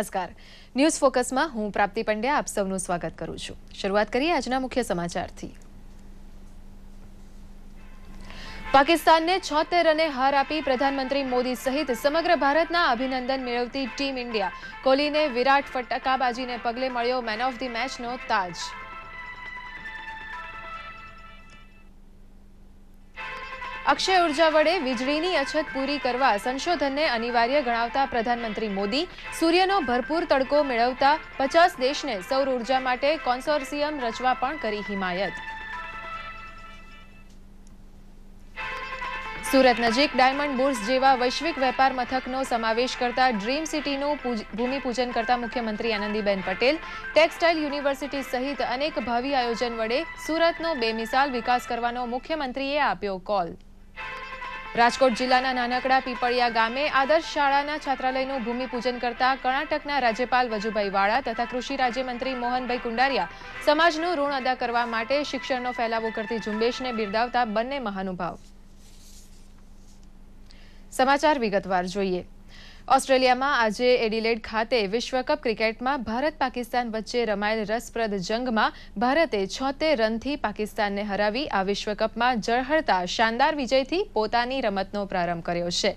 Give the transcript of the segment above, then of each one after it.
નમસ્કાર ન્યૂઝ ફોકસમાં હું પ્રાપ્તિ પંડ્યા આપ સૌનું સ્વાગત કરું છું શરૂઆત કરીએ આજના મુખ્ય સમાચારથી પાકિસ્તાનને છોતેર રને હાર આપી પ્રધાનમંત્રી મોદી સહિત સમગ્ર ભારતના અભિનંદન મેળવતી ટીમ ઇન્ડિયા કોહલીને વિરાટ ફટકાબાજીને પગલે મળ્યો મેન ઓફ ધી મેચનો તાજ અક્ષય ઉર્જા વડે વીજળીની અછત પૂરી કરવા સંશોધનને અનિવાર્ય ગણાવતા પ્રધાનમંત્રી મોદી સૂર્યનો ભરપૂર તડકો મેળવતા પચાસ દેશને સૌર ઉર્જા માટે કોન્સોર્સિયમ રચવા પણ કરી હિમાયત સુરત નજીક ડાયમંડ બુર્સ જેવા વૈશ્વિક વેપાર મથકનો સમાવેશ કરતા ડ્રીમ સિટીનું ભૂમિપૂજન કરતા મુખ્યમંત્રી આનંદીબેન પટેલ ટેક્સટાઇલ યુનિવર્સિટી સહિત અનેક ભાવિ આયોજન વડે સુરતનો બેમિસાલ વિકાસ કરવાનો મુખ્યમંત્રીએ આપ્યો કોલ રાજકોટ જિલ્લાના નાનકડા પીપળિયા ગામે આદર્શ શાળાના છાત્રાલયનું ભૂમિપૂજન કરતા કર્ણાટકના રાજ્યપાલ વજુભાઈ વાળા તથા કૃષિ રાજ્યમંત્રી મોહનભાઈ કુંડારિયા સમાજનું ઋણ અદા કરવા માટે શિક્ષણનો ફેલાવો કરતી ઝુંબેશને બિરદાવતા બંને મહાનુભાવ સમાચાર વિગતવાર જોઈએ ઓસ્ટ્રેલિયામાં આજે એડિલેડ ખાતે વિશ્વકપ ક્રિકેટમાં ભારત પાકિસ્તાન વચ્ચે રમાયેલ રસપ્રદ જંગમાં ભારતે છોતેર રનથી પાકિસ્તાનને હરાવી આ વિશ્વકપમાં જળહળતા શાનદાર વિજયથી પોતાની રમતનો પ્રારંભ કર્યો છે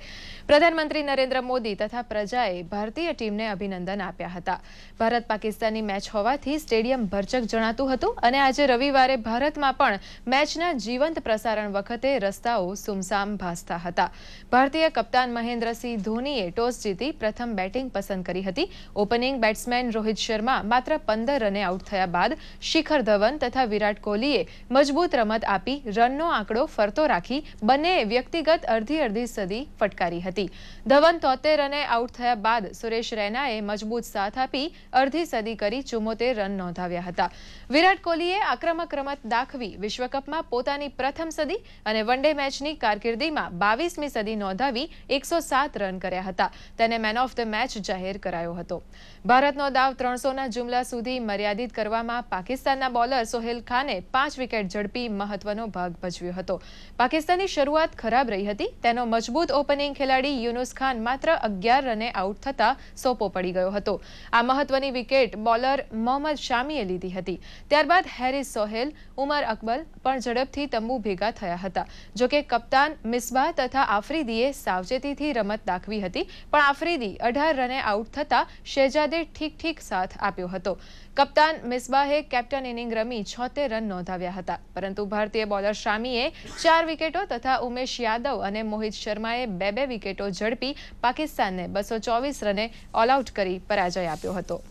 પ્રધાનમંત્રી નરેન્દ્ર મોદી તથા પ્રજાએ ભારતીય ટીમને અભિનંદન આપ્યા હતા ભારત પાકિસ્તાનની મેચ હોવાથી સ્ટેડિયમ ભરચક જણાતું હતું અને આજે રવિવારે ભારતમાં પણ મેચના જીવંત પ્રસારણ વખતે રસ્તાઓ સુમસામ ભાસતા હતા ભારતીય કપ્તાન મહેન્દ્રસિંહ ધોનીએ ટોસ જીતી પ્રથમ બેટિંગ પસંદ કરી હતી ઓપનિંગ બેટ્સમેન રોહિત શર્મા માત્ર પંદર રને આઉટ થયા બાદ શિખર ધવન તથા વિરાટ કોહલીએ મજબૂત રમત આપી રનનો આંકડો ફરતો રાખી બંનેએ વ્યક્તિગત અર્ધી અડધી સદી ફટકારી હતી હતી ધવન તોતેર રને આઉટ થયા બાદ સુરેશ રૈનાએ મજબૂત સાથ આપી અડધી સદી કરી ચુમ્મોતેર રન નોંધાવ્યા હતા વિરાટ કોહલીએ આક્રમક રમત દાખવી વિશ્વકપમાં પોતાની પ્રથમ સદી અને વન ડે મેચની કારકિર્દીમાં બાવીસમી સદી નોંધાવી એકસો રન કર્યા હતા તેને મેન ઓફ ધ મેચ જાહેર કરાયો હતો ભારતનો દાવ ત્રણસોના જુમલા સુધી મર્યાદિત કરવામાં પાકિસ્તાનના બોલર સોહેલ ખાને પાંચ વિકેટ ઝડપી મહત્વનો ભાગ ભજવ્યો હતો પાકિસ્તાનની શરૂઆત ખરાબ રહી હતી તેનો મજબૂત ઓપનિંગ ખેલાડી યુનુસ ખાન માત્ર 11 રને આઉટ થતા સોપો પડી ગયો હતો આ મહત્વની વિકેટ બોલર મોહમદ શામીએ લીધી હતી ત્યારબાદ હેરી સોહેલ ઉમર અકબલ પણ ઝડપથી તંબુ ભેગા થયા હતા જો કે કપ્તાન મિસબાહ તથા આફ્રીદીએ સાવચેતીથી રમત દાખવી હતી પણ આફ્રીદી 18 રને આઉટ થતા શેhzade ઠીક-ઠીક સાથ આપ્યો હતો કપ્તાન મિસ્બાહે કેપ્ટન ઇનિંગ રમી છોતેર રન નોંધાવ્યા હતા પરંતુ ભારતીય બોલર શામીએ ચાર વિકેટો તથા ઉમેશ યાદવ અને મોહિત શર્માએ બે બે વિકેટો ઝડપી પાકિસ્તાનને બસો ચોવીસ રને ઓલઆઉટ કરી પરાજય આપ્યો હતો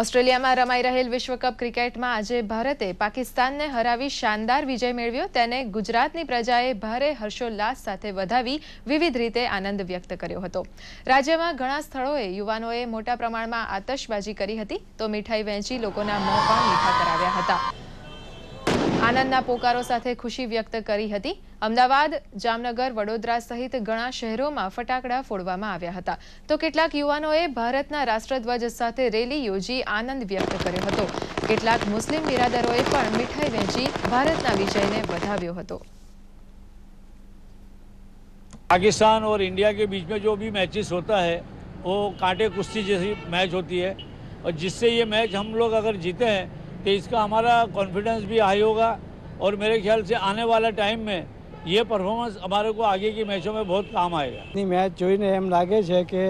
ઓસ્ટ્રેલિયામાં રમાઈ રહેલ વિશ્વકપ ક્રિકેટમાં આજે ભારતે પાકિસ્તાનને હરાવી શાનદાર વિજય મેળવ્યો તેને ગુજરાતની પ્રજાએ ભારે હર્ષોલ્લાસ સાથે વધાવી વિવિધ રીતે આનંદ વ્યક્ત કર્યો હતો રાજ્યમાં ઘણા સ્થળોએ યુવાનોએ મોટા પ્રમાણમાં આતશબાજી કરી હતી તો મીઠાઈ વહેંચી લોકોના મોં પણ મીઠા કરાવ્યા હતા આનંદના પોકારો સાથે ખુશી વ્યક્ત કરી હતી અમદાવાદ જામનગર વડોદરા સહિત ઘણા શહેરોમાં ફટાકડા ફોડવામાં આવ્યા હતા તો કેટલાક યુવાનોએ ભારતના રાષ્ટ્રધ્વજ સાથે રેલી યોજી આનંદ વ્યક્ત કર્યો હતો કેટલાક મુસ્લિમ બિરાદરોએ પણ મીઠાઈ વહેંચી ભારતના વિજયને વધાવ્યો હતો પાકિસ્તાન ઓર इंडिया કે बीच में जो भी मैचेस होता है वो कांटे મેચ હોતી मैच होती है और जिससे અગર જીતે हम तो इसका हमारा कॉन्फिडेंस भी हाई होगा और मेरे ख्याल से आने वाला टाइम में ये પરફોર્મન્સ અમારે કો આગે કી મેચો મેં બહુ કામ આવેગા ની મેચ જોઈને એમ લાગે છે કે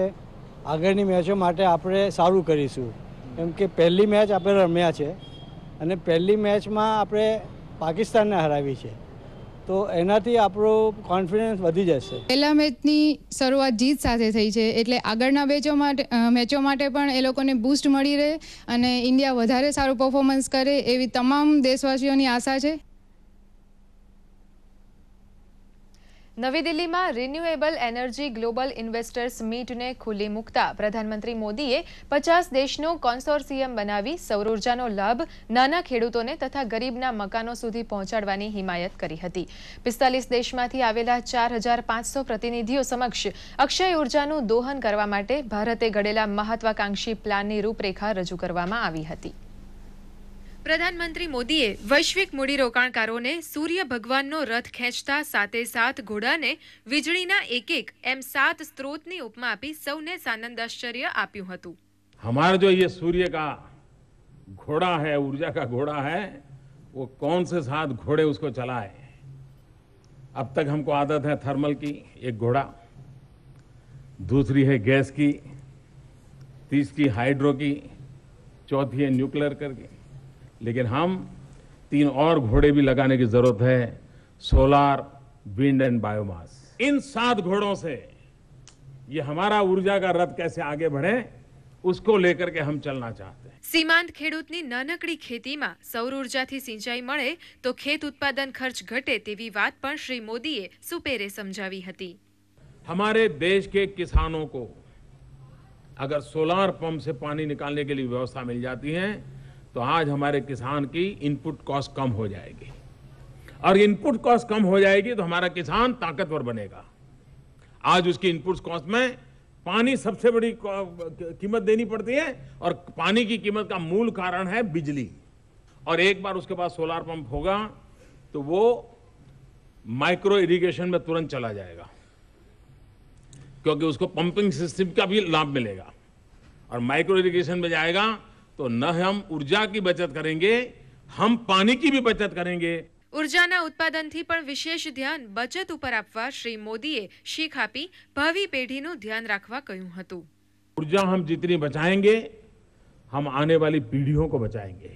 આગળની મેચો માટે આપણે સારું કરીશું એમ કે પહેલી મેચ આપણે રમ્યા છે અને પહેલી મેચમાં આપણે પાકિસ્તાનને હરાવી છે તો એનાથી આપણો કોન્ફિડન્સ વધી જશે પહેલા મેચની શરૂઆત જીત સાથે થઈ છે એટલે આગળના બેચો માટે મેચો માટે પણ એ લોકોને બૂસ્ટ મળી રહે અને ઇન્ડિયા વધારે સારું પરફોર્મન્સ કરે એવી તમામ દેશવાસીઓની આશા છે નવી દિલ્હીમાં રિન્યુએબલ એનર્જી ગ્લોબલ ઇન્વેસ્ટર્સ મીટને ખુલ્લી મૂકતા પ્રધાનમંત્રી મોદીએ પચાસ દેશનો કોન્સોર્સિયમ બનાવી સૌરોર્જાનો લાભ નાના ખેડૂતોને તથા ગરીબના મકાનો સુધી પહોંચાડવાની હિમાયત કરી હતી પિસ્તાલીસ દેશમાંથી આવેલા ચાર પ્રતિનિધિઓ સમક્ષ અક્ષય ઉર્જાનું દોહન કરવા માટે ભારતે ઘડેલા મહત્વાકાંક્ષી પ્લાનની રૂપરેખા રજૂ કરવામાં આવી હતી પ્રધાનમંત્રી મોદીએ વૈશ્વિક મૂડીરોકાણકારોને સૂર્ય ભગવાનનો રથ ખેંચતા સાથે સાથ ઘોડાને વીજળીના એક એક એમ સાત સ્ત્રોતની ઉપમા આપી સૌને સાનંદ આશ્ચર્ય આપ્યું હતું हमारा जो ये सूर्य का घोड़ा है ऊर्जा का घोड़ा है वो कौन से साथ घोड़े उसको चलाए अब तक हमको आदत है थर्मल की एक घोड़ा दूसरी है गैस की तीसरी हाइड्रो की चौथी है न्यूक्लियर करके लेकिन हम तीन और घोड़े भी लगाने की जरूरत है सोलार विंड एंड बायोमास इन सात घोड़ों से ये हमारा ऊर्जा का रथ कैसे आगे बढ़े उसको लेकर के हम चलना चाहते हैं खेती में सौर ऊर्जा સૌર सिंचाई સિંચાઈ तो खेत उत्पादन खर्च घटे तेवी बात पर श्री मोदी ए सुपेरे समझावी हती हमारे देश के किसानों को अगर सोलार पंप से पानी निकालने के लिए व्यवस्था मिल जाती है तो आज हमारे किसान की इनपुट कॉस्ट कम हो जाएगी और इनपुट कॉस्ट कम हो जाएगी तो हमारा किसान ताकतवर बनेगा आज उसकी इनपुट कॉस्ट में पानी सबसे बड़ी कीमत देनी पड़ती है और पानी की कीमत का मूल कारण है बिजली और एक बार उसके पास सोलार पंप होगा तो वो माइक्रो इरिगेशन में तुरंत चला जाएगा क्योंकि उसको पंपिंग सिस्टम का भी लाभ मिलेगा और माइक्रो इरिगेशन में जाएगा तो न हम ऊर्जा की बचत करेंगे हम पानी की भी बचत करेंगे ઉર્જાના ઉત્પાદનથી પણ વિશેષ ધ્યાન બચત ઉપર આપવા શ્રી મોદીએ શીખ આપી ભાવિ પેઢીનું ધ્યાન રાખવા કહ્યું હતું ऊर्जा हम जितनी बचाएंगे हम आने वाली पीढ़ियों को बचाएंगे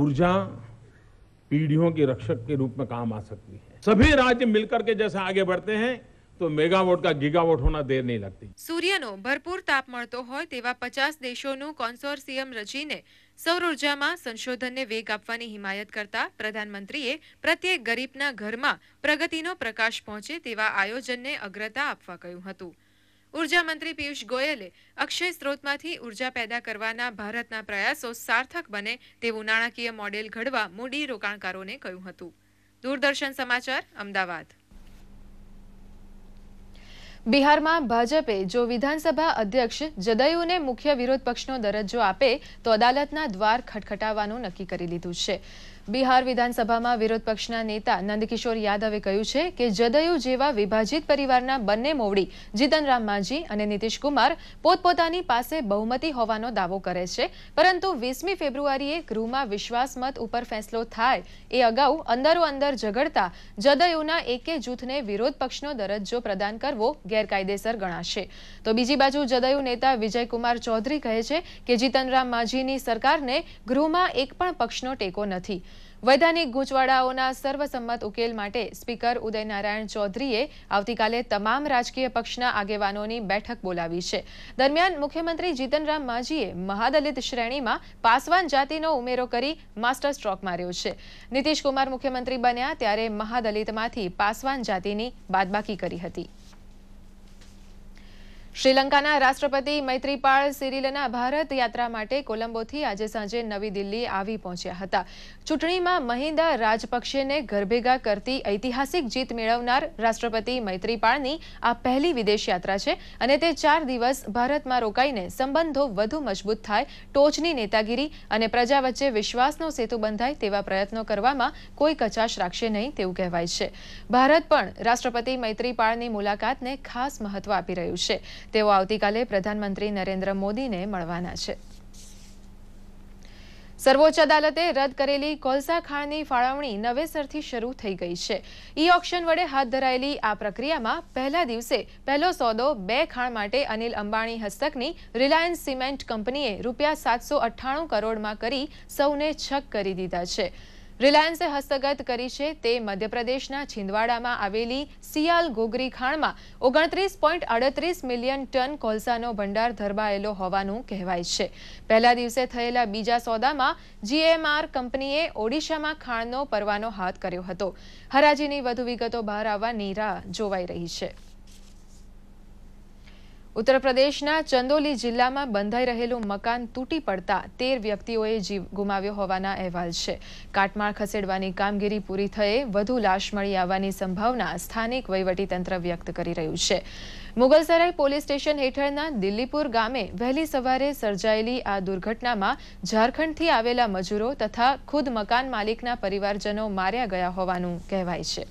ऊर्जा पीढ़ियों की रक्षक के रूप में काम आ सकती है सभी राज्य मिलकर के जैसे आगे बढ़ते हैं તો મેગા વોટ કા ગીગા વોટ હોના દેર ન લાગે. સૂર્યનો ભરપૂર તાપમળતો હોય તેવા 50 દેશોનો કોન્સોર્સિયમ રચિને સૌર ઊર્જામાં સંશોધનને વેગ આપવાની હિમાયત કરતા પ્રધાનમંત્રીએ "પ્રત્યેક ગરીબના ઘરમાં પ્રગતિનો પ્રકાશ પહોંચે" તેવા આયોજનને અગ્રતા આપવા કહ્યું હતું. ઊર્જા મંત્રી પીયush ગોયલે અક્ષય સ્ત્રોતમાંથી ઊર્જા પેદા કરવાના ભારતના પ્રયાસો સાર્થક બને તેવું નાણાકીય મોડેલ ઘડવા મોદી રોકાણકારોને કહ્યું હતું. દૂરદર્શન સમાચાર અમદાવાદ બિહારમાં ભાજપે જો વિધાનસભા અધ્યક્ષ જદયુને મુખ્ય વિરોધ પક્ષનો દરજ્જો આપે તો અદાલતના દ્વાર ખટખટાવવાનું નક્કી કરી લીધું છે બિહાર વિધાનસભામાં વિરોધ પક્ષના નેતા નંદકિશોર યાદવે કહ્યું છે કે જદયુ જેવા વિભાજિત પરિવારના બંને મોવડી જીતનરામ માંઝી અને નીતિશકુમાર પોતપોતાની પાસે બહુમતી હોવાનો દાવો કરે છે પરંતુ વીસમી ફેબ્રુઆરીએ ગૃહમાં વિશ્વાસમત ઉપર ફેંસલો થાય એ અગાઉ અંદરો અંદર ઝઘડતા જદયુના એકે જૂથને વિરોધ પક્ષનો દરજ્જો પ્રદાન કરવો ગેરકાયદેસર ગણાશે તો બીજી બાજુ જદયુ નેતા વિજયકુમાર ચૌધરી કહે છે કે જીતનરામ માઝીની સરકારને ગૃહમાં એક પણ પક્ષનો ટેકો નથી વૈધાનિક ગૂંચવાડાઓના સર્વસંમત ઉકેલ માટે સ્પીકર ઉદયનારાયણ ચૌધરીએ આવતીકાલે તમામ રાજકીય પક્ષના આગેવાનોની બેઠક બોલાવી છે દરમિયાન મુખ્યમંત્રી જીતનરામ માઝીએ મહાદલિત શ્રેણીમાં પાસવાન જાતિનો ઉમેરો કરી માસ્ટર સ્ટ્રોક માર્યો છે નીતિશકુમાર મુખ્યમંત્રી બન્યા ત્યારે મહાદલિતમાંથી પાસવાન જાતિની બાદબાકી કરી હતી શ્રીલંકાના રાષ્ટ્રપતિ મૈત્રીપાળ સિરિલના ભારત યાત્રા માટે કોલંબોથી આજે સાંજે નવી દિલ્હી આવી પહોંચ્યા હતા ચૂંટણીમાં મહિન્દા રાજપક્ષેને ગરભેગા કરતી ઐતિહાસિક જીત મેળવનાર રાષ્ટ્રપતિ મૈત્રીપાળની આ પહેલી વિદેશ યાત્રા છે અને તે ચાર દિવસ ભારતમાં રોકાઈને સંબંધો વધુ મજબૂત થાય ટોચની નેતાગીરી અને પ્રજા વચ્ચે વિશ્વાસનો સેતુ બંધાય તેવા પ્રયત્નો કરવામાં કોઈ કચાશ રાખશે નહીં તેવું કહેવાય છે ભારત પણ રાષ્ટ્રપતિ મૈત્રીપાળની મુલાકાતને ખાસ મહત્વ આપી રહ્યું છે તેઓ આવતીકાલે પ્રધાનમંત્રી નરેન્દ્ર મોદીને મળવાના છે સર્વોચ્ચ અદાલતે રદ કરેલી કોલસા ખાણની ફાળવણી નવેસરથી શરૂ થઈ ગઈ છે ઈ ઓક્શન વડે હાથ ધરાયેલી આ પ્રક્રિયામાં પહેલા દિવસે પહેલો સોદો બે ખાણ માટે અનિલ અંબાણી હસ્તકની રિલાયન્સ સિમેન્ટ કંપનીએ રૂપિયા સાતસો અઠ્ઠાણું કરોડમાં કરી સૌને છક કરી દીધા છે રિલાયન્સે હસ્તગત કરી છે તે મધ્યપ્રદેશના છિંદવાડામાં આવેલી સિયાલ ગોગરી ખાણમાં ઓગણત્રીસ પોઈન્ટ અડત્રીસ મિલિયન ટન કોલસાનો ભંડાર ધરબાયેલો હોવાનું કહેવાય છે પહેલા દિવસે થયેલા બીજા સોદામાં જીએમઆર કંપનીએ ઓડિશામાં ખાણનો પરવાનો હાથ કર્યો હતો હરાજીની વધુ વિગતો બહાર આવવાની રાહ જોવાઈ રહી છે ઉત્તર પ્રદેશના ચંદોલી જિલ્લામાં બંધાઈ રહેલો મકાન તૂટી પડતા 13 વ્યક્તિઓએ જીવ ગુમાવ્યો હોવાના અહેવાલ છે. કાટમાળ ખસેડવાની કામગીરી પૂરી થ્યે વધુ લાશ મળી આવવાની સંભાવના સ્થાનિક વૈવટી તંત્ર વ્યક્ત કરી રહ્યું છે. મુગલ સરાય પોલીસ સ્ટેશન હેઠળના દિલ્લીપુર ગામે ભેલી સવારે સર્જાયેલી આ દુર્ઘટનામાં ઝારખંડથી આવેલા મજૂરો તથા ખુદ મકાન માલિકના પરિવારજનો માર્યા ગયા હોવાનું કહેવાય છે.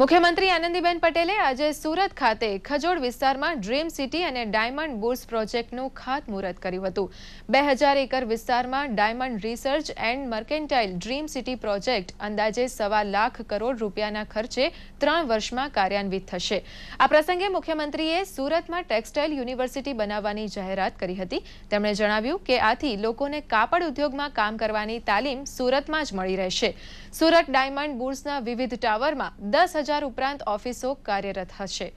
મુખ્યમંત્રી આનંદીબેન પટેલે આજે સુરત ખાતે ખજોડ વિસ્તારમાં ડ્રીમ સિટી અને ડાયમંડ બુર્સ પ્રોજેક્ટનું ખાતમુહૂર્ત કર્યું હતું બે હજાર એકર વિસ્તારમાં diamond research and mercantile dream city project અંદાજે સવા લાખ કરોડ રૂપિયાના ખર્ચે ત્રણ વર્ષમાં કાર્યાન્વિત થશે આ પ્રસંગે મુખ્યમંત્રીએ સુરતમાં ટેક્સટાઇલ યુનિવર્સિટી બનાવવાની જાહેરાત કરી હતી તેમણે જણાવ્યું કે આથી લોકોને કાપડ ઉદ્યોગમાં કામ કરવાની તાલીમ સુરતમાં જ મળી રહેશે સુરત ડાયમંડ બુર્સના વિવિધ ટાવરમાં દસ હજાર ઉપરાંત ઓફિસો કાર્યરત હશે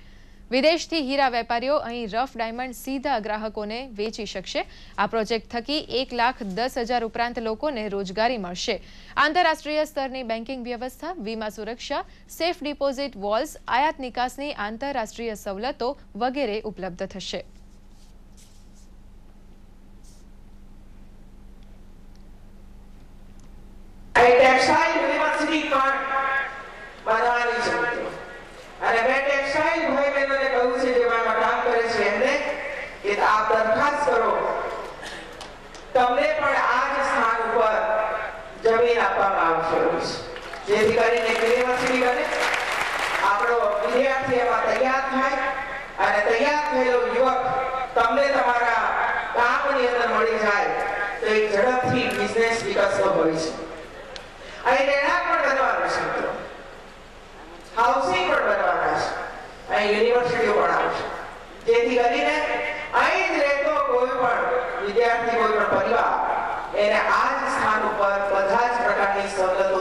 વિદેશથી હીરા વેપારીઓ અહીં રફ ડાયમંડ સીધા ગ્રાહકોને વેચી શકશે આ પ્રોજેક્ટ થકી એક લાખ દસ હજાર ઉપરાંત લોકોને રોજગારી મળશે આંતરરાષ્ટ્રીય સ્તરની બેન્કિંગ વ્યવસ્થા વીમા સુરક્ષા સેફ ડિપોઝિટ વોલ્સ આયાત નિકાસની આંતરરાષ્ટ્રીય સવલતો વગેરે ઉપલબ્ધ થશે A કરીને યુનિવર્સિટી બને આપણો વિદ્યાર્થી એમાં તૈયાર થાય અને તૈયાર થયેલો યુવક તમને તમારા કામની અંદર મળી જાય તો એ ઝડપથી બિઝનેસ વિકસતો હોય છે અહીં રહેણાંક પણ બનવાનું છે મિત્રો હાઉસિંગ પણ બનવાના છે અહીં યુનિવર્સિટીઓ પણ આવશે જેથી કરીને અહીં જ રહેતો કોઈ પણ વિદ્યાર્થી કોઈ પણ પરિવાર એને આ જ સ્થાન ઉપર બધા જ પ્રકારની સવલતો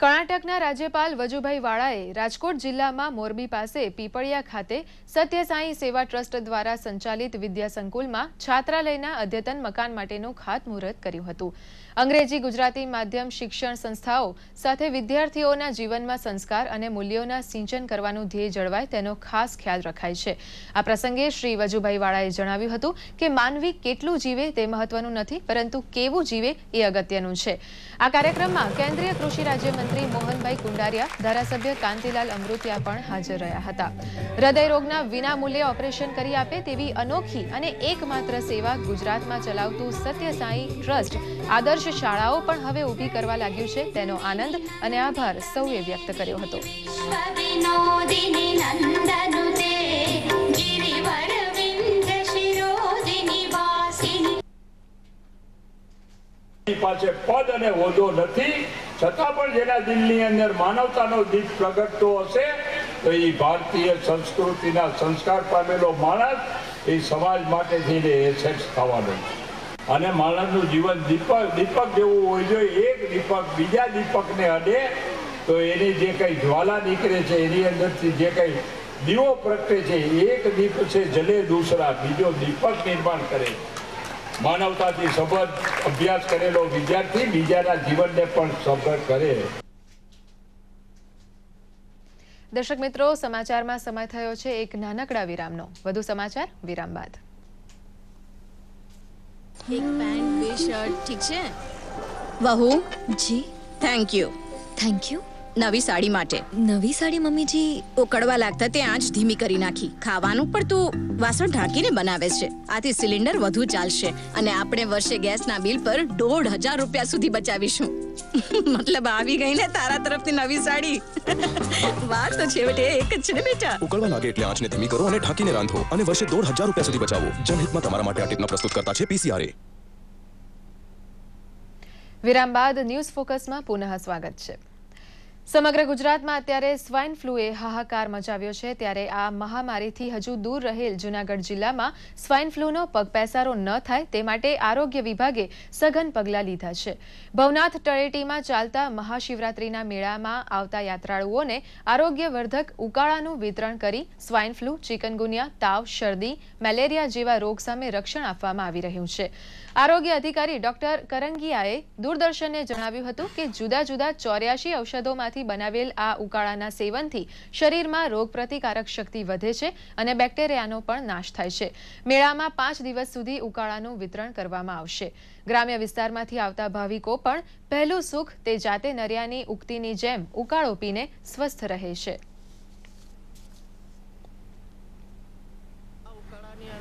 કર્ણાટકના રાજ્યપાલ વજુભાઈ વાળાએ રાજકોટ જિલ્લામાં મોરબી પાસે પીપળિયા ખાતે સત્ય સાંઈ સેવા ટ્રસ્ટ દ્વારા સંચાલિત વિદ્યાસંકુલમાં છાત્રાલયના અદ્યતન મકાન માટેનું ખાતમુહૂર્ત કર્યું હતું અંગ્રેજી ગુજરાતી માધ્યમ શિક્ષણ સંસ્થાઓ સાથે વિદ્યાર્થીઓના જીવનમાં સંસ્કાર અને મૂલ્યોના સિંચન કરવાનું ધ્યેય જળવાય તેનો ખાસ ખ્યાલ રખાય છે આ પ્રસંગે શ્રી વજુભાઈ વાળાએ જણાવ્યું હતું કે માનવી કેટલું જીવે તે મહત્વનું નથી પરંતુ કેવું જીવે એ અગત્યનું છે આ કાર્યક્રમમાં કેન્દ્રીય કૃષિ રાજ્યમંત્રી મોહનભાઈ કુંડારિયા ધારાસભ્ય કાંતિલાલ અમૃતિયા પણ હાજર રહ્યા હતા હૃદયરોગના વિનામૂલ્યે ઓપરેશન કરી આપે તેવી અનોખી અને એકમાત્ર સેવા ગુજરાતમાં ચલાવતું સત્યસાઈ ટ્રસ્ટ આદર્શ આદર્શ શાળાઓ પણ હવે ઊભી કરવા લાગ્યું છે તેનો આનંદ અને આભાર સૌએ વ્યક્ત કર્યો હતો પાસે પદ અને હોદો નથી છતાં પણ જેના દિલની અંદર માનવતાનો દીપ પ્રગટતો હશે તો એ ભારતીય સંસ્કૃતિના સંસ્કાર પામેલો માણસ એ સમાજ માટે થઈને એસેક્સ થવાનો છે અને માણસનું જીવન દીપક દીપક જેવું હોય જોઈએ એક દીપક બીજા દીપકને અડે તો એની જે કંઈ જ્વાલા નીકળે છે એની અંદરથી જે કંઈ દીવો પ્રગટે છે એક દીપ છે જલે દૂસરા બીજો દીપક નિર્માણ કરે માનવતાથી સબંધ અભ્યાસ કરેલો વિદ્યાર્થી બીજાના જીવનને પણ સફળ કરે દર્શક મિત્રો સમાચારમાં સમય થયો છે એક નાનકડા વિરામનો વધુ સમાચાર વિરામ બાદ એક પેન્ટ બે શર્ટ ઠીક છે વહુ ji thank you thank you નવી સાડી માટે નવી સાડી મમ્મીજી ઉકળવા લાગતા તે આંચ ધીમી કરી નાખી ખાવાનું પણ તું વાસણ ઢાંકીને બનાવે છે આથી સિલિન્ડર વધુ ચાલશે અને આપણે વર્ષે ગેસના બિલ પર દોઢ હજાર રૂપિયા સુધી બચાવીશું મતલબ આવી ગઈ ને તારા તરફથી નવી સાડી વાત તો છેવટે એક જ છે ને બેટા ઉકળવા લાગે એટલે આંચને ધીમી કરો અને ઢાંકીને રાંધો અને વર્ષે દોઢ હજાર રૂપિયા સુધી બચાવો જનહિતમાં તમારા માટે આ ટીપના પ્રસ્તુત કરતા છે પીસીઆરએ વિરામ બાદ ન્યૂઝ ફોકસમાં પુનઃ સ્વાગત છે સમગ્ર ગુજરાતમાં અત્યારે સ્વાઇન ફ્લુએ હાહાકાર મચાવ્યો છે ત્યારે આ મહામારીથી હજુ દૂર રહેલ જૂનાગઢ જિલ્લામાં સ્વાઇન ફ્લૂનો પગપેસારો ન થાય તે માટે આરોગ્ય વિભાગે સઘન પગલાં લીધા છે ભવનાથ તળેટીમાં ચાલતા મહાશિવરાત્રિના મેળામાં આવતા યાત્રાળુઓને આરોગ્યવર્ધક ઉકાળાનું વિતરણ કરી સ્વાઇન ફ્લૂ ચિકનગુનિયા તાવ શરદી મેલેરિયા જેવા રોગ સામે રક્ષણ આપવામાં આવી રહ્યું છે આરોગ્ય અધિકારી ડોક્ટર કરંગિયાએ દૂરદર્શનને જણાવ્યું હતું કે જુદા જુદા ચોર્યાસી ઔષધોમાંથી બનાવેલ આ ઉકાળાના સેવનથી શરીરમાં રોગપ્રતિકારક શક્તિ વધે છે અને બેક્ટેરિયાનો પણ નાશ થાય છે મેળામાં પાંચ દિવસ સુધી ઉકાળાનું વિતરણ કરવામાં આવશે ગ્રામ્ય વિસ્તારમાંથી આવતા ભાવિકો પણ પહેલું સુખ તે જાતે નરિયાની ઉક્તિની જેમ ઉકાળો પીને સ્વસ્થ રહે છે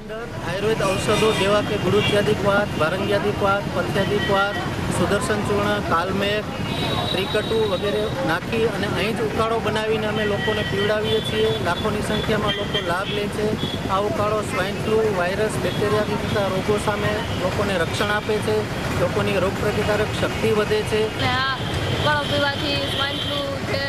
અંદર આયુર્વેદ ઔષધો જેવા કે ગુરુત્યાદિકવાત વારંગ્યાદિકવાત પંથ્યાદિકવાત સુદર્શન ચૂર્ણ કાલમેઘ ત્રિકટુ વગેરે નાખી અને અહીં જ ઉકાળો બનાવીને અમે લોકોને પીવડાવીએ છીએ લાખોની સંખ્યામાં લોકો લાભ લે છે આ ઉકાળો સ્વાઇન ફ્લૂ વાયરસ બેક્ટેરિયાથી થતા રોગો સામે લોકોને રક્ષણ આપે છે લોકોની રોગપ્રતિકારક શક્તિ વધે છે ઉકાળો પીવાથી સ્વાઇન ફ્લૂ જે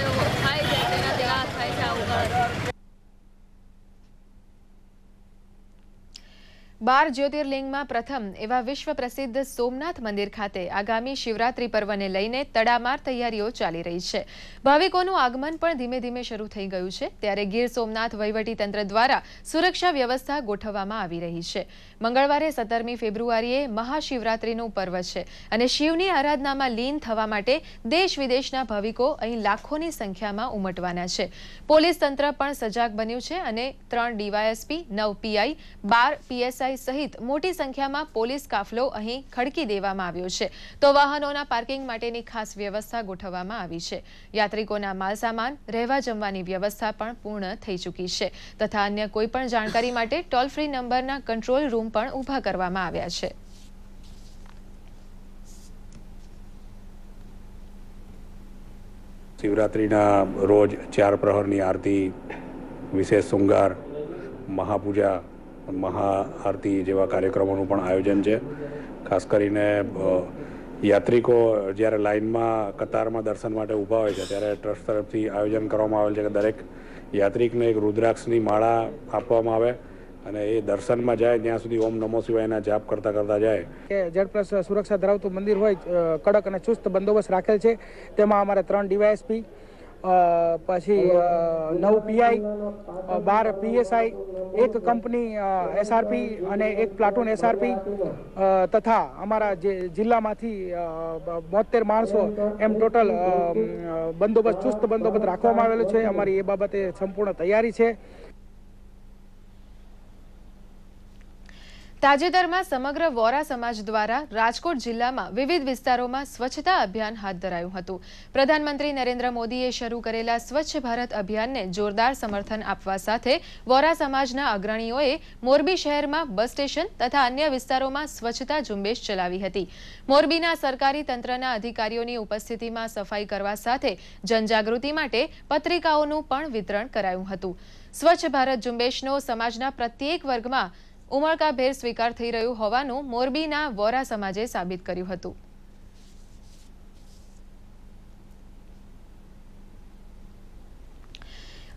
બાર જ્યોતિર્લિંગમાં પ્રથમ એવા વિશ્વ પ્રસિદ્ધ સોમનાથ મંદિર ખાતે આગામી શિવરાત્રી પર્વને લઈને તડામાર તૈયારીઓ ચાલી રહી છે ભાવિકોનું આગમન પણ ધીમે ધીમે શરૂ થઈ ગયું છે ત્યારે ગીર સોમનાથ વહીવટીતંત્ર દ્વારા સુરક્ષા વ્યવસ્થા ગોઠવવામાં આવી રહી છે મંગળવારે સત્તરમી ફેબ્રુઆરીએ મહાશિવરાત્રિનું પર્વ છે અને શિવની આરાધનામાં લીન થવા માટે દેશ વિદેશના ભાવિકો અહીં લાખોની સંખ્યામાં ઉમટવાના છે પોલીસ તંત્ર પણ સજાગ બન્યું છે અને ત્રણ ડીવાયએસપી નવ પીઆઈ બાર પીએસઆઈ સહિત મોટી સંખ્યામાં પોલીસ કાફલો અહીં ખડકી દેવામાં આવ્યો છે તો વાહનોના પાર્કિંગ માટેની ખાસ વ્યવસ્થા ગોઠવવામાં આવી છે યાત્રિકોના માલસામાન રહેવા જમવાની વ્યવસ્થા પણ પૂર્ણ થઈ ચૂકી છે તથા અન્ય કોઈપણ જાણકારી માટે ટોલ ફ્રી નંબરના કંટ્રોલ રૂમ પણ ઊભા કરવામાં આવ્યા છે શિવરાત્રિના રોજ ચાર પ્રહરની આરતી વિશેષ શૃંગાર મહાપૂજા મહાઆરતી જેવા કાર્યક્રમોનું પણ આયોજન છે ખાસ કરીને યાત્રિકો જ્યારે લાઇનમાં કતારમાં દર્શન માટે ઊભા હોય છે ત્યારે ટ્રસ્ટ તરફથી આયોજન કરવામાં આવેલ છે કે દરેક યાત્રિકને એક રુદ્રાક્ષની માળા આપવામાં આવે અને એ દર્શનમાં જાય ત્યાં સુધી ઓમ નમો શિવાયના જાપ કરતા કરતા જાય કે જેડ પ્લસ સુરક્ષા ધરાવતું મંદિર હોય કડક અને ચુસ્ત બંદોબસ્ત રાખેલ છે તેમાં અમારે ત્રણ ડીવાયએસપી પછી નવ પીઆઈ બાર પીએસઆઈ એક કંપની એસઆરપી અને એક પ્લાટુન એસઆરપી તથા અમારા જે જિલ્લામાંથી બોતેર માણસો એમ ટોટલ બંદોબસ્ત ચુસ્ત બંદોબસ્ત રાખવામાં આવેલો છે અમારી એ બાબતે સંપૂર્ણ તૈયારી છે તાજેતરમાં સમગ્ર વોરા સમાજ દ્વારા રાજકોટ જિલ્લામાં વિવિધ વિસ્તારોમાં સ્વચ્છતા અભિયાન હાથ ધરાયું હતું પ્રધાનમંત્રી નરેન્દ્ર મોદીએ શરૂ કરેલા સ્વચ્છ ભારત અભિયાનને જોરદાર સમર્થન આપવા સાથે વોરા સમાજના અગ્રણીઓએ મોરબી શહેરમાં બસ સ્ટેશન તથા અન્ય વિસ્તારોમાં સ્વચ્છતા ઝુંબેશ ચલાવી હતી મોરબીના સરકારી તંત્રના અધિકારીઓની ઉપસ્થિતિમાં સફાઈ કરવા સાથે જનજાગૃતિ માટે પત્રિકાઓનું પણ વિતરણ કરાયું હતું સ્વચ્છ ભારત ઝુંબેશનો સમાજના પ્રત્યેક વર્ગમાં ઉમળકાભેર સ્વીકાર થઈ રહ્યું હોવાનું મોરબીના વોરા સમાજે સાબિત કર્યું હતું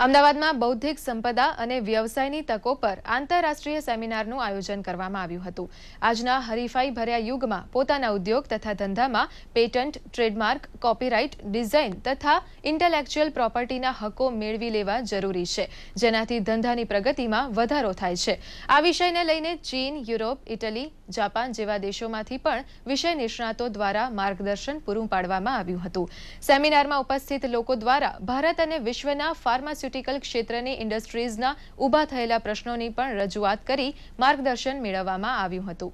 અમદાવાદમાં બૌદ્ધિક સંપદા અને વ્યવસાયની તકો પર આંતરરાષ્ટ્રીય સેમિનારનું આયોજન કરવામાં આવ્યું હતું આજના હરીફાઈ ભર્યા યુગમાં પોતાના ઉદ્યોગ તથા ધંધામાં પેટન્ટ ટ્રેડમાર્ક કોપીરાઇટ ડિઝાઇન તથા ઇન્ટેલેક્ચ્યુઅલ પ્રોપર્ટીના હકો મેળવી લેવા જરૂરી છે જેનાથી ધંધાની પ્રગતિમાં વધારો થાય છે આ વિષયને લઈને ચીન યુરોપ ઇટલી જાપાન જેવા દેશોમાંથી પણ વિષય નિષ્ણાતો દ્વારા માર્ગદર્શન પૂરું પાડવામાં આવ્યું હતું સેમિનારમાં ઉપસ્થિત લોકો દ્વારા ભારત અને વિશ્વના ફાર્માસ્યુટિકલ ક્ષેત્રની ઇન્ડસ્ટ્રીઝના ઊભા થયેલા પ્રશ્નોની પણ રજૂઆત કરી માર્ગદર્શન મેળવવામાં આવ્યું હતું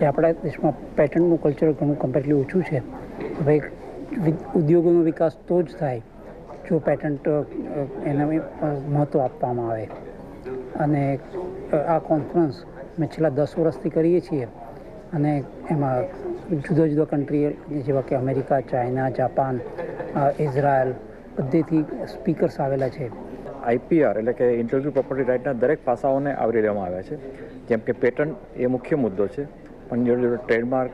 જે આપણા દેશમાં પેટર્નનું કલ્ચર ઘણું કમ્પેરેટિવલી ઓછું છે ભાઈ ઉદ્યોગોનો વિકાસ તો જ થાય જો પેટન્ટ એના મહત્ત્વ આપવામાં આવે અને આ કોન્ફરન્સ મેં છેલ્લા દસ વર્ષથી કરીએ છીએ અને એમાં જુદા જુદા કન્ટ્રી જેવા કે અમેરિકા ચાઇના જાપાન ઇઝરાયલ બધેથી સ્પીકર્સ આવેલા છે આઈપીઆર એટલે કે ઇન્ટેલેક્ચ્યુઅલ પ્રોપર્ટી રાઇટના દરેક પાસાઓને આવરી લેવામાં આવ્યા છે જેમ કે પેટર્ન એ મુખ્ય મુદ્દો છે પણ ટ્રેડમાર્ક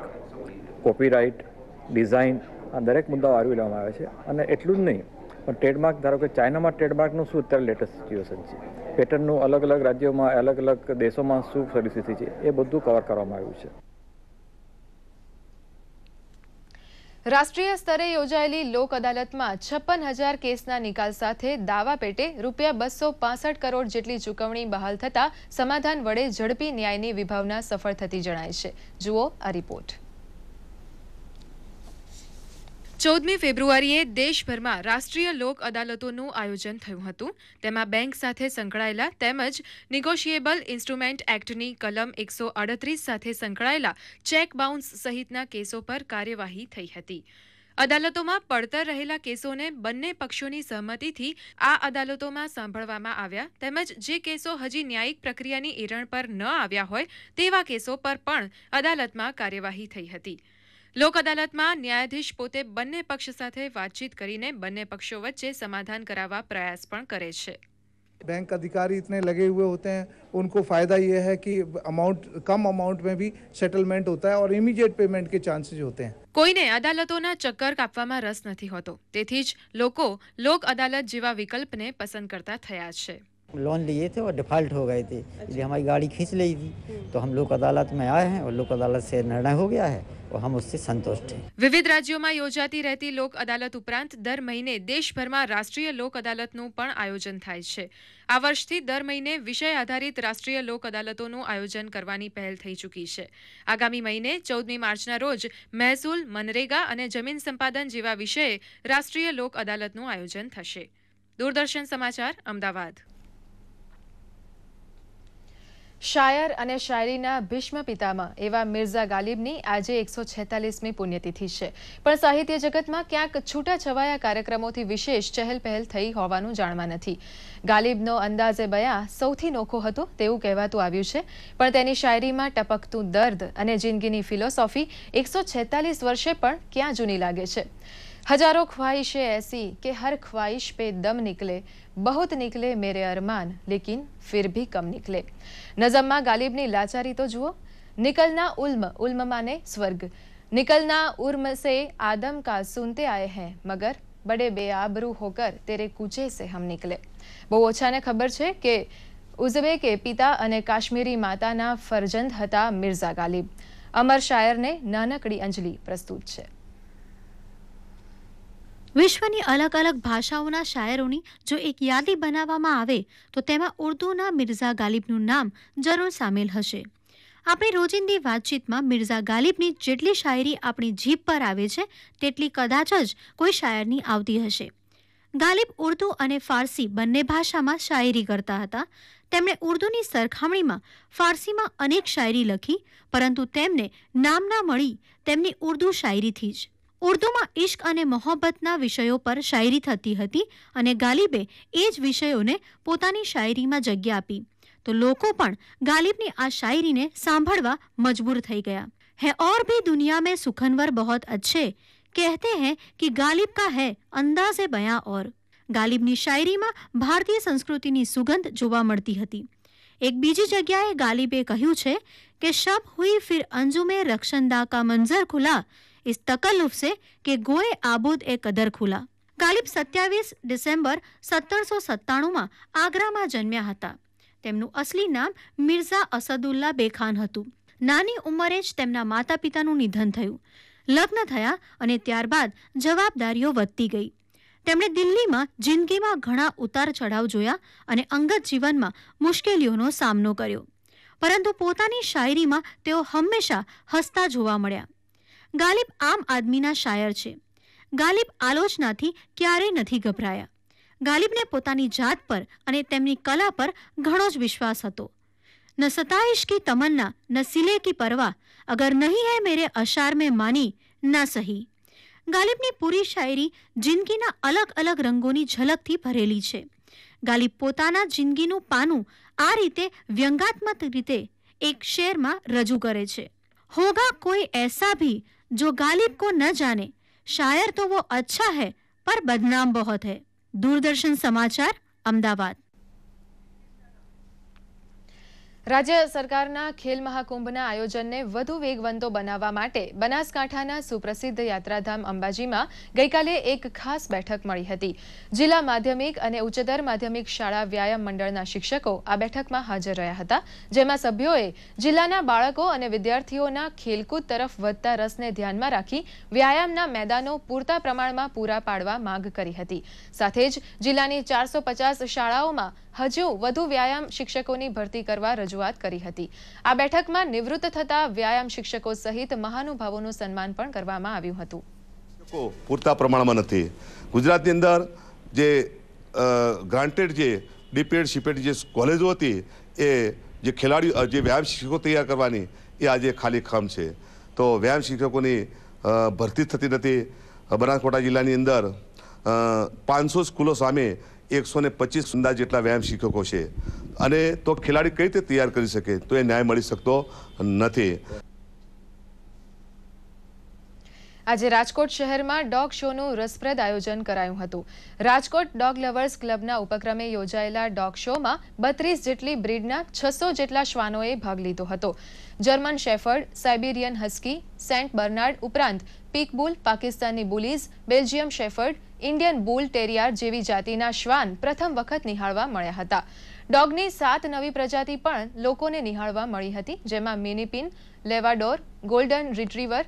કોપીરાઇટ ડિઝાઇન આ દરેક મુદ્દાઓ આવરી લેવામાં આવે છે અને એટલું જ નહીં પણ ટ્રેડમાર્ક ધારો કે ચાઇનામાં ટ્રેડમાર્કનું શું અત્યારે લેટેસ્ટ સિચ્યુએશન છે પેટર્નનું અલગ અલગ રાજ્યોમાં અલગ અલગ દેશોમાં શું પરિસ્થિતિ છે એ બધું કવર કરવામાં આવ્યું છે રાષ્ટ્રીય સ્તરે યોજાયેલી લોક અદાલતમાં છપ્પન હજાર કેસના નિકાલ સાથે દાવા પેટે રૂપિયા બસો પાસઠ કરોડ જેટલી ચૂકવણી બહાલ થતાં સમાધાન વડે ઝડપી ન્યાયની વિભાવના સફળ થતી જણાય છે જુઓ આ રિપોર્ટ ચૌદમી ફેબ્રુઆરીએ દેશભરમાં રાષ્ટ્રીય લોક અદાલતોનું આયોજન થયું હતું તેમાં બેંક સાથે સંકળાયેલા તેમજ નિગોશિએબલ ઇન્સ્ટ્રુમેન્ટ એક્ટની કલમ એકસો અડત્રીસ સાથે સંકળાયેલા ચેક બાઉન્સ સહિતના કેસો પર કાર્યવાહી થઈ હતી અદાલતોમાં પડતર રહેલા કેસોને બંને પક્ષોની સહમતિથી આ અદાલતોમાં સાંભળવામાં આવ્યા તેમજ જે કેસો હજી ન્યાયિક પ્રક્રિયાની એરણ પર ન આવ્યા હોય તેવા કેસો પર પણ અદાલતમાં કાર્યવાહી થઈ હતી લોક અદાલતમાં ન્યાયાધીશ પોતે બંને પક્ષ સાથે વાતચીત કરીને બંને પક્ષો વચ્ચે સમાધાન કરાવવા પ્રયાસ પણ કરે છે બેંક અધિકારી इतने લગે हुए હોતે ઉનકો ફાયદા फ़ायदा ये કે અમાઉન્ટ કમ कम अमाउंट में સેટલમેન્ટ હોતા है और इमीडिएट पेमेंट के चांसेस होते हैं કોઈને અદાલતોના ચક્કર કાપવામાં રસ નથી હોતો તેથી જ લોકો લોક અદાલત જેવા વિકલ્પને પસંદ કરતા થયા છે लोन लिए थे और डिफॉल्ट हो गए थे इसलिए हमारी गाड़ी खींच ली थी तो हम लोक अदालत में आए हैं और लोक अदालत से निर्णय हो गया है और हम उससे संतुष्ट हैं વિવિધ રાજ્યોમાં યોજાતી રહેતી લોક અદાલત ઉપરાંત દર મહિને દેશભરમાં રાષ્ટ્રીય લોક અદાલતનું પણ આયોજન થાય છે આ વર્ષથી દર મહિને વિષય આધારિત રાષ્ટ્રીય લોક અદાલતોનું આયોજન કરવાની પહેલ થઈ ચૂકી છે આગામી મહિને ચૌદમી માર્ચના રોજ મહેસૂલ મનરેગા અને જમીન સંપાદન જેવા વિષયે રાષ્ટ્રીય લોક અદાલતનું આયોજન થશે દૂરદર્શન સમાચાર અમદાવાદ શાયર અને શાયરીના ભીષ્મ પિતામાં એવા મિર્ઝા ગાલિબની આજે એકસો છેતાલીસમી પુણ્યતિથિ છે પણ સાહિત્ય જગતમાં ક્યાંક છૂટાછવાયા કાર્યક્રમોથી વિશેષ ચહેલપહેલ થઈ હોવાનું જાણવા નથી ગાલિબનો અંદાજે બયા સૌથી નોખો હતો તેવું કહેવાતું આવ્યું છે પણ તેની શાયરીમાં ટપકતું દર્દ અને જિંદગીની ફિલોસોફી એકસો છેતાલીસ વર્ષે પણ ક્યાં જૂની લાગે છે હજારો ખ્વાહિશે એસી કે હર ખ્વાહિશ પે દમ નીકળે बहुत નીકળે મેરે અરમાન લેકિન ફિર ભી કમ નીકળે નઝમમાં ગાલિબની લાચારી તો જુઓ નિકલના ઉલ્મ ઉલ્મ માને સ્વર્ગ નિકલના ઉર્મ સે આદમ કા સુનતે આયે હૈ મગર બડે બેઆબરૂ હોકર તેરે કૂચે સે હમ નીકળે બહુ ઓછાને ખબર છે કે ઉઝબેકે પિતા અને કાશ્મીરી માતાના ફરજંદ હતા મિર્ઝા ગાલિબ અમર શાયરને નાનકડી અંજલિ પ્રસ્તુત છે વિશ્વની અલગ અલગ ભાષાઓના શાયરોની જો એક યાદી બનાવવામાં આવે તો તેમાં ઉર્દૂના મિર્ઝા ગાલિબનું નામ જરૂર સામેલ હશે આપણી રોજિંદી વાતચીતમાં મિર્ઝા ગાલિબની જેટલી શાયરી આપણી જીભ પર આવે છે તેટલી કદાચ જ કોઈ શાયરની આવતી હશે ગાલિબ ઉર્દૂ અને ફારસી બંને ભાષામાં શાયરી કરતા હતા તેમણે ઉર્દૂની સરખામણીમાં ફારસીમાં અનેક શાયરી લખી પરંતુ તેમને નામ ના મળી તેમની ઉર્દૂ શાયરીથી જ ઉર્દુમાં ઇશ્ક અને મોહબ્બતના વિષયો પર શાયરી થતી હતી અને ગાલિબે એ જ વિષયોને પોતાની શાયરીમાં જગ્યા આપી તો લોકો પણ ગાલિબની આ શાયરીને સાંભળવા મજબૂર થઈ ગયા હે ઓર ભી દુનિયા મેં સુખનવર બહોત અચ્છે કહેતે હૈ કે ગાલિબ કા હૈ અંદાજે બયા ઓર ગાલિબની શાયરીમાં ભારતીય સંસ્કૃતિની સુગંધ જોવા મળતી હતી એક બીજી જગ્યાએ ગાલિબે કહ્યું છે કે શબ હુઈ ફિર અંજુમે રક્ષંદા કા મંઝર ખુલા इस तकल्लुफ से कि गोए आबूद ए कदर खुला ગાલિબ સત્યાવીસ ડિસેમ્બર સત્તરસો સત્તાણુંમાં આગ્રામાં જન્મ્યા હતા તેમનું અસલી નામ મિર્ઝા અસદુલ્લા બેખાન હતું નાની ઉંમરે જ તેમના માતા પિતાનું નિધન થયું લગ્ન થયા અને ત્યારબાદ જવાબદારીઓ વધતી ગઈ તેમણે દિલ્હીમાં જિંદગીમાં ઘણા ઉતાર ચઢાવ જોયા અને અંગત જીવનમાં મુશ્કેલીઓનો સામનો કર્યો પરંતુ પોતાની શાયરીમાં તેઓ હંમેશા હસતા જોવા મળ્યા ગાલિબ આમ આદમીના શાયર છે ગાલિબ આલોચનાથી ક્યારેય નથી ગભરાયા ગાલિબને પોતાની જાત પર અને તેમની કલા પર ઘણો જ વિશ્વાસ હતો ન સતાઈશ કી તમન્ના ન સિલે કી પરવા અગર નહીં હૈ મેરે અશાર મેં માની ના સહી ગાલિબની પૂરી શાયરી જિંદગીના અલગ અલગ રંગોની ઝલકથી ભરેલી છે ગાલિબ પોતાના જિંદગીનું પાનું આ રીતે વ્યંગાત્મક રીતે એક શેરમાં રજૂ કરે છે હોગા કોઈ એસા ભી जो गालिब को न जाने शायर तो वो अच्छा है पर बदनाम बहुत है दूरदर्शन समाचार अहमदाबाद રાજ્ય સરકારના ખેલ મહાકુંભના આયોજનને વધુ વેગવંતો બનાવવા માટે બનાસકાંઠાના સુપ્રસિદ્ધ યાત્રાધામ અંબાજીમાં ગઈકાલે એક ખાસ બેઠક મળી હતી જિલ્લા માધ્યમિક અને ઉચ્ચતર માધ્યમિક શાળા વ્યાયામ મંડળના શિક્ષકો આ બેઠકમાં હાજર રહ્યા હતા જેમાં સભ્યોએ જિલ્લાના બાળકો અને વિદ્યાર્થીઓના ખેલકૂદ તરફ વધતા રસને ધ્યાનમાં રાખી વ્યાયામના મેદાનો પૂરતા પ્રમાણમાં પૂરા પાડવા માંગ કરી હતી સાથે જ જિલ્લાની ચારસો શાળાઓમાં હજુ વધુ વ્યાયામ શિક્ષકોની ભરતી કરવા રજૂઆત કરી હતી આ બેઠકમાં નિવૃત્ત થતા વ્યાયામ શિક્ષકો સહિત મહાનુભાવોનું સન્માન પણ કરવામાં આવ્યું હતું પૂરતા પ્રમાણમાં નથી ગુજરાતની અંદર જે ગ્રાન્ટેડ જે ડીપેડ સીપેડ જે કોલેજો હતી એ જે ખેલાડીઓ જે વ્યાયામ શિક્ષકો તૈયાર કરવાની એ આજે ખાલી ખમ છે તો વ્યાયામ શિક્ષકોની ભરતી થતી નથી બનાસકાંઠા જિલ્લાની અંદર પાંચસો સ્કૂલો સામે એકસો ને પચીસ સુંદર જેટલા વ્યાયામ શિક્ષકો છે અને તો ખેલાડી કઈ રીતે તૈયાર કરી શકે તો એ ન્યાય મળી શકતો નથી આજે રાજકોટ શહેરમાં ડોગ શોનું રસપ્રદ આયોજન કરાયું હતું રાજકોટ ડોગ લવર્સ ક્લબના ઉપક્રમે યોજાયેલા ડોગ શોમાં બત્રીસ જેટલી બ્રીડના છસો જેટલા શ્વાનોએ ભાગ લીધો હતો German shepherd Siberian husky Saint Bernard ઉપરાંત pitbull Pakistani bullies Belgium shepherd Indian bull terrier જેવી જાતિના શ્વાન પ્રથમ વખત નિહાળવા મળ્યા હતા ડોગની સાત નવી પ્રજાતિ પણ લોકોને નિહાળવા મળી હતી જેમાં મિનિપિન લેવાડોર ગોલ્ડન રિટ્રીવર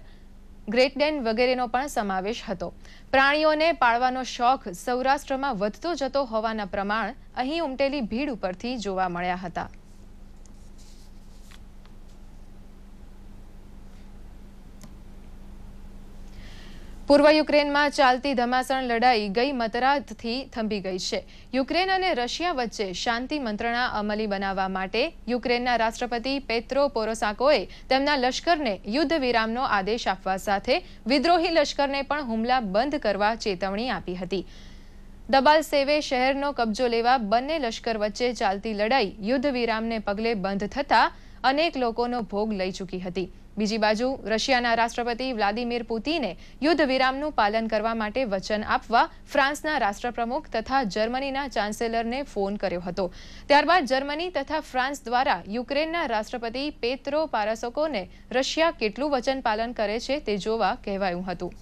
ગ્રેટ વગેરેનો પણ સમાવેશ હતો પ્રાણીઓને પાળવાનો શોખ સૌરાષ્ટ્રમાં વધતો જતો હોવાના પ્રમાણ અહીં ઉમટેલી ભીડ ઉપરથી જોવા મળ્યા હતા પૂર્વ યુક્રેનમાં ચાલતી ધમાસણ લડાઈ ગઈ મતરાતથી થંભી ગઈ છે યુક્રેન અને રશિયા વચ્ચે શાંતિ મંત્રણા અમલી બનાવવા માટે યુક્રેનના રાષ્ટ્રપતિ પેત્રો પોરોસાકોએ તેમના લશ્કરને યુદ્ધ વિરામનો આદેશ આપવા સાથે વિદ્રોહી લશ્કરને પણ હુમલા બંધ કરવા ચેતવણી આપી હતી દબાલ સેવે શહેરનો કબજો લેવા બંને લશ્કર વચ્ચે ચાલતી લડાઈ યુદ્ધ વિરામને પગલે બંધ થતાં અનેક લોકોનો ભોગ લઈ ચૂકી હતી બીજી બાજુ રશિયાના રાષ્ટ્રપતિ વ્લાદિમીર પુતિને યુદ્ધ વિરામનું પાલન કરવા માટે વચન આપવા ફ્રાન્સના રાષ્ટ્રપ્રમુખ તથા જર્મનીના ચાન્સેલરને ફોન કર્યો હતો ત્યારબાદ જર્મની તથા ફ્રાન્સ દ્વારા યુક્રેનના રાષ્ટ્રપતિ પેત્રો પારાસોકોને રશિયા કેટલું વચન પાલન કરે છે તે જોવા કહેવાયું હતું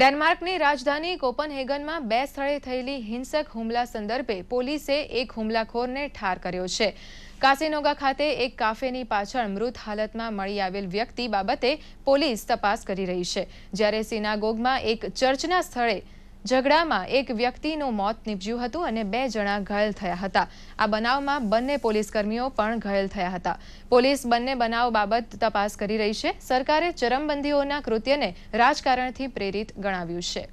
ડેનમાર્કની રાજધાની કોપનહેગનમાં બે સ્થળે થયેલી હિંસક હુમલા સંદર્ભે પોલીસે એક હુમલાખોરને ઠાર કર્યો છે કાસેનોગા ખાતે એક કાફેની પાછળ મૃત હાલતમાં મળી આવેલ વ્યક્તિ બાબતે પોલીસ તપાસ કરી રહી છે જ્યારે સિનાગોગમાં એક ચર્ચના સ્થળે ઝઘડામાં એક વ્યક્તિનું મોત નીપજ્યું હતું અને બે જણા ઘાયલ થયા હતા આ બનાવમાં બંને પોલીસકર્મીઓ પણ ઘાયલ થયા હતા પોલીસ બંને બનાવ બાબત તપાસ કરી રહી છે સરકારે ચરમબંધીઓના કૃત્યને રાજકારણથી પ્રેરિત ગણાવ્યું છે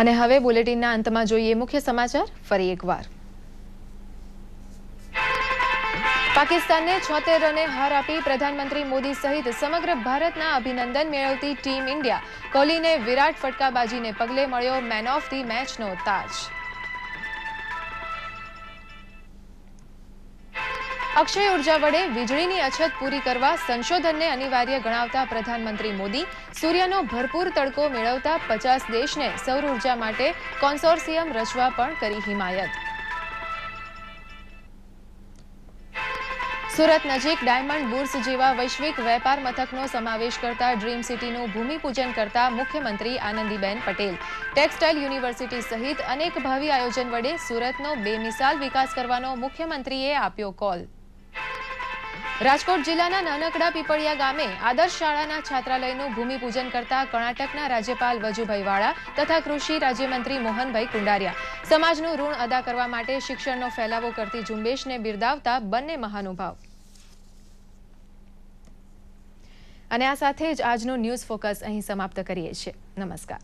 અને હવે બુલેટિનના અંતમાં જોઈએ મુખ્ય સમાચાર ફરી એકવાર પાકિસ્તાનને છોતેર રને હાર આપી પ્રધાનમંત્રી મોદી સહિત સમગ્ર ભારતના અભિનંદન મેળવતી ટીમ ઇન્ડિયા કોહલીને વિરાટ ફટકાબાજીને પગલે મળ્યો મેન ઓફ ધી મેચનો તાજ અક્ષય ઉર્જા વડે વીજળીની અછત પૂરી કરવા સંશોધનને અનિવાર્ય ગણાવતા પ્રધાનમંત્રી મોદી સૂર્યનો ભરપૂર તડકો મેળવતા પચાસ દેશને સૌર ઉર્જા માટે કોન્સોર્સિયમ રચવા પણ કરી હિમાયત સુરત નજીક ડાયમંડ બુર્સ જેવા વૈશ્વિક વેપાર મથકનો સમાવેશ કરતા ડ્રીમ સિટીનું ભૂમિપૂજન કરતા મુખ્યમંત્રી આનંદીબેન પટેલ ટેક્સટાઇલ યુનિવર્સિટી સહિત અનેક ભાવિ આયોજન વડે સુરતનો બેમિસાલ વિકાસ કરવાનો મુખ્યમંત્રીએ આપ્યો કોલ રાજકોટ જિલ્લાના નાનકડા પીપળિયા ગામે આદર્શ શાળાના છાત્રાલયનું ભૂમિપૂજન કરતા કર્ણાટકના રાજ્યપાલ વજુભાઈ વાળા તથા કૃષિ રાજ્યમંત્રી મોહનભાઈ કુંડારિયા સમાજનું ઋણ અદા કરવા માટે શિક્ષણનો ફેલાવો કરતી ઝુંબેશને બિરદાવતા બંને મહાનુભાવ અને આ સાથે જ આજનું ન્યૂઝ ફોકસ અહીં સમાપ્ત કરીએ છીએ નમસ્કાર